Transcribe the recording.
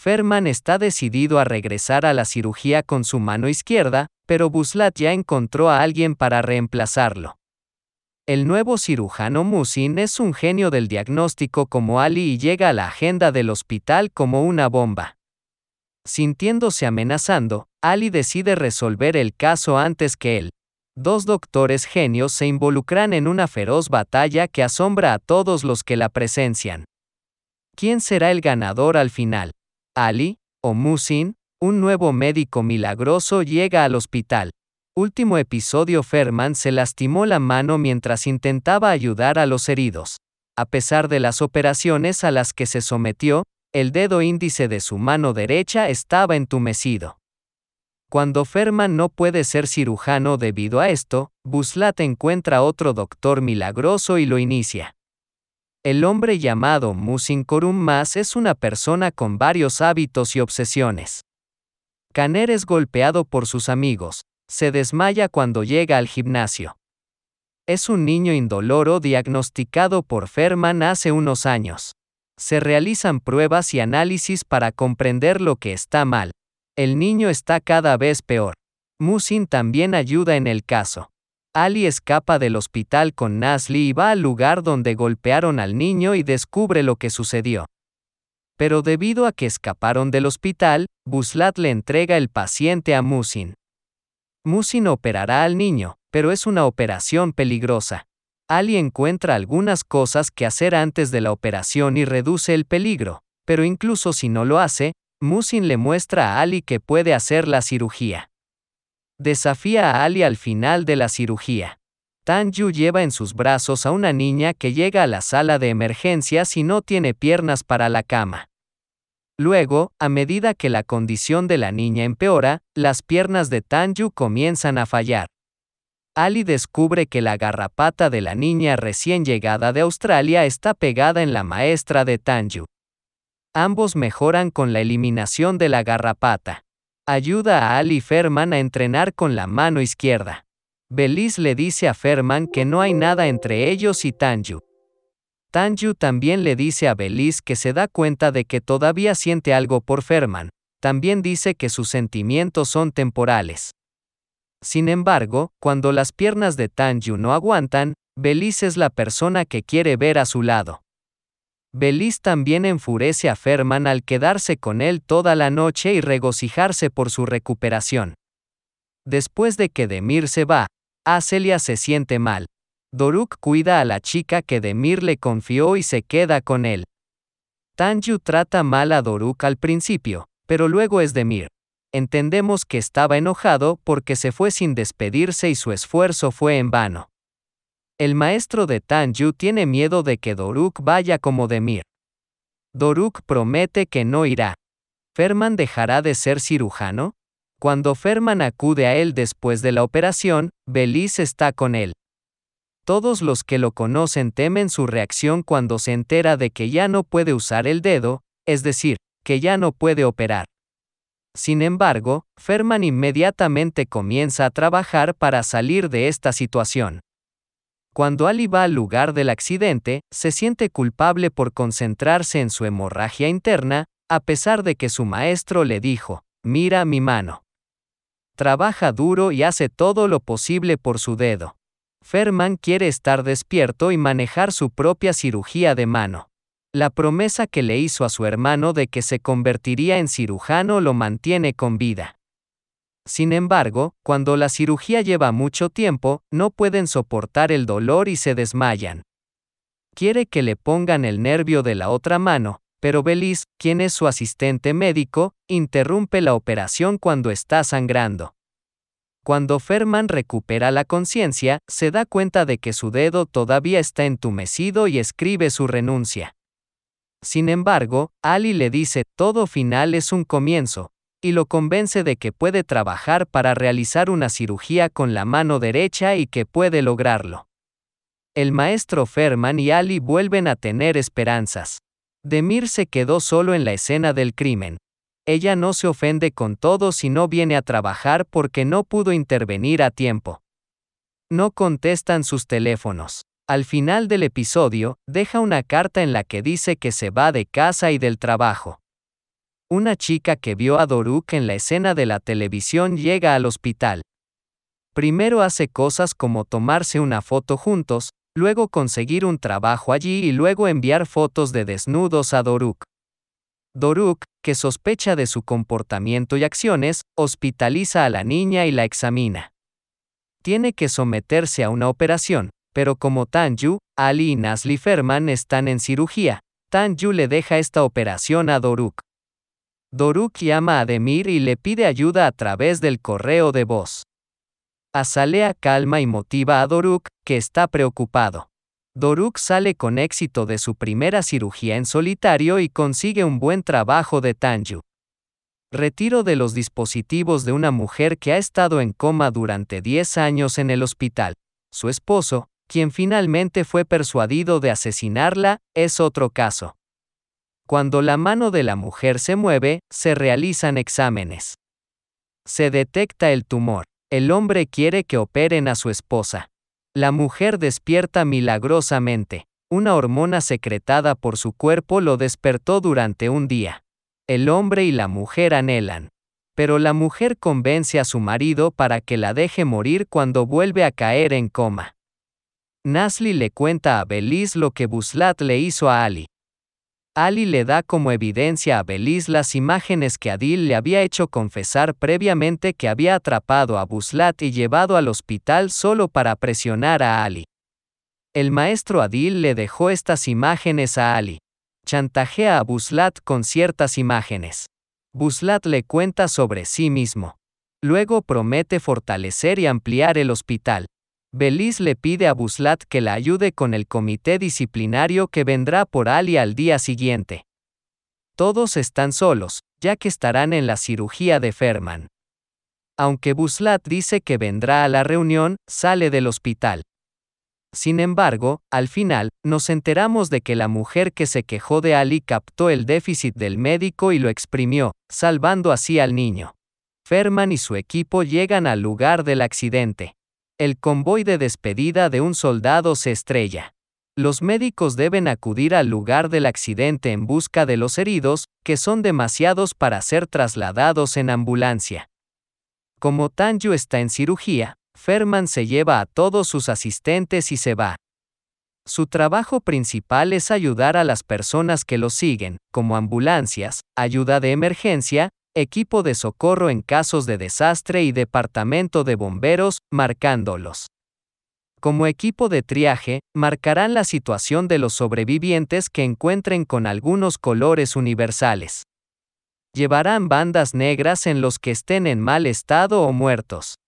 Ferman está decidido a regresar a la cirugía con su mano izquierda, pero Buslat ya encontró a alguien para reemplazarlo. El nuevo cirujano Musin es un genio del diagnóstico como Ali y llega a la agenda del hospital como una bomba. Sintiéndose amenazando, Ali decide resolver el caso antes que él. Dos doctores genios se involucran en una feroz batalla que asombra a todos los que la presencian. ¿Quién será el ganador al final? Ali, o Musin, un nuevo médico milagroso llega al hospital. Último episodio Ferman se lastimó la mano mientras intentaba ayudar a los heridos. A pesar de las operaciones a las que se sometió, el dedo índice de su mano derecha estaba entumecido. Cuando Ferman no puede ser cirujano debido a esto, Buslat encuentra otro doctor milagroso y lo inicia. El hombre llamado Corum Mas es una persona con varios hábitos y obsesiones. Caner es golpeado por sus amigos, se desmaya cuando llega al gimnasio. Es un niño indoloro diagnosticado por Ferman hace unos años. Se realizan pruebas y análisis para comprender lo que está mal. El niño está cada vez peor. Musin también ayuda en el caso. Ali escapa del hospital con Nasli y va al lugar donde golpearon al niño y descubre lo que sucedió. Pero debido a que escaparon del hospital, Buslat le entrega el paciente a Musin. Musin operará al niño, pero es una operación peligrosa. Ali encuentra algunas cosas que hacer antes de la operación y reduce el peligro, pero incluso si no lo hace, Musin le muestra a Ali que puede hacer la cirugía. Desafía a Ali al final de la cirugía. Tanju lleva en sus brazos a una niña que llega a la sala de emergencias y no tiene piernas para la cama. Luego, a medida que la condición de la niña empeora, las piernas de Tanju comienzan a fallar. Ali descubre que la garrapata de la niña recién llegada de Australia está pegada en la maestra de Tanju. Ambos mejoran con la eliminación de la garrapata. Ayuda a Ali Ferman a entrenar con la mano izquierda. Belis le dice a Ferman que no hay nada entre ellos y Tanju. Tanju también le dice a Belis que se da cuenta de que todavía siente algo por Ferman, también dice que sus sentimientos son temporales. Sin embargo, cuando las piernas de Tanju no aguantan, Belis es la persona que quiere ver a su lado. Belis también enfurece a Ferman al quedarse con él toda la noche y regocijarse por su recuperación. Después de que Demir se va, Acelia se siente mal. Doruk cuida a la chica que Demir le confió y se queda con él. Tanju trata mal a Doruk al principio, pero luego es Demir. Entendemos que estaba enojado porque se fue sin despedirse y su esfuerzo fue en vano. El maestro de Tanju tiene miedo de que Doruk vaya como Demir. Doruk promete que no irá. ¿Ferman dejará de ser cirujano? Cuando Ferman acude a él después de la operación, Belis está con él. Todos los que lo conocen temen su reacción cuando se entera de que ya no puede usar el dedo, es decir, que ya no puede operar. Sin embargo, Ferman inmediatamente comienza a trabajar para salir de esta situación. Cuando Ali va al lugar del accidente, se siente culpable por concentrarse en su hemorragia interna, a pesar de que su maestro le dijo, mira mi mano. Trabaja duro y hace todo lo posible por su dedo. Ferman quiere estar despierto y manejar su propia cirugía de mano. La promesa que le hizo a su hermano de que se convertiría en cirujano lo mantiene con vida. Sin embargo, cuando la cirugía lleva mucho tiempo, no pueden soportar el dolor y se desmayan. Quiere que le pongan el nervio de la otra mano, pero Belis, quien es su asistente médico, interrumpe la operación cuando está sangrando. Cuando Ferman recupera la conciencia, se da cuenta de que su dedo todavía está entumecido y escribe su renuncia. Sin embargo, Ali le dice, todo final es un comienzo, y lo convence de que puede trabajar para realizar una cirugía con la mano derecha y que puede lograrlo. El maestro Ferman y Ali vuelven a tener esperanzas. Demir se quedó solo en la escena del crimen. Ella no se ofende con todo si no viene a trabajar porque no pudo intervenir a tiempo. No contestan sus teléfonos. Al final del episodio, deja una carta en la que dice que se va de casa y del trabajo. Una chica que vio a Doruk en la escena de la televisión llega al hospital. Primero hace cosas como tomarse una foto juntos, luego conseguir un trabajo allí y luego enviar fotos de desnudos a Doruk. Doruk, que sospecha de su comportamiento y acciones, hospitaliza a la niña y la examina. Tiene que someterse a una operación, pero como Tanju, Ali y Nasli Ferman están en cirugía, Tanju le deja esta operación a Doruk. Doruk llama a Demir y le pide ayuda a través del correo de voz. Azalea calma y motiva a Doruk, que está preocupado. Doruk sale con éxito de su primera cirugía en solitario y consigue un buen trabajo de Tanju. Retiro de los dispositivos de una mujer que ha estado en coma durante 10 años en el hospital. Su esposo, quien finalmente fue persuadido de asesinarla, es otro caso. Cuando la mano de la mujer se mueve, se realizan exámenes. Se detecta el tumor. El hombre quiere que operen a su esposa. La mujer despierta milagrosamente. Una hormona secretada por su cuerpo lo despertó durante un día. El hombre y la mujer anhelan. Pero la mujer convence a su marido para que la deje morir cuando vuelve a caer en coma. Nasli le cuenta a Beliz lo que Buslat le hizo a Ali. Ali le da como evidencia a Belis las imágenes que Adil le había hecho confesar previamente que había atrapado a Buslat y llevado al hospital solo para presionar a Ali. El maestro Adil le dejó estas imágenes a Ali. Chantajea a Buslat con ciertas imágenes. Buslat le cuenta sobre sí mismo. Luego promete fortalecer y ampliar el hospital. Belis le pide a Buslat que la ayude con el comité disciplinario que vendrá por Ali al día siguiente. Todos están solos, ya que estarán en la cirugía de Ferman. Aunque Buslat dice que vendrá a la reunión, sale del hospital. Sin embargo, al final, nos enteramos de que la mujer que se quejó de Ali captó el déficit del médico y lo exprimió, salvando así al niño. Ferman y su equipo llegan al lugar del accidente. El convoy de despedida de un soldado se estrella. Los médicos deben acudir al lugar del accidente en busca de los heridos, que son demasiados para ser trasladados en ambulancia. Como Tanju está en cirugía, Ferman se lleva a todos sus asistentes y se va. Su trabajo principal es ayudar a las personas que lo siguen, como ambulancias, ayuda de emergencia, Equipo de socorro en casos de desastre y Departamento de Bomberos, marcándolos. Como equipo de triaje, marcarán la situación de los sobrevivientes que encuentren con algunos colores universales. Llevarán bandas negras en los que estén en mal estado o muertos.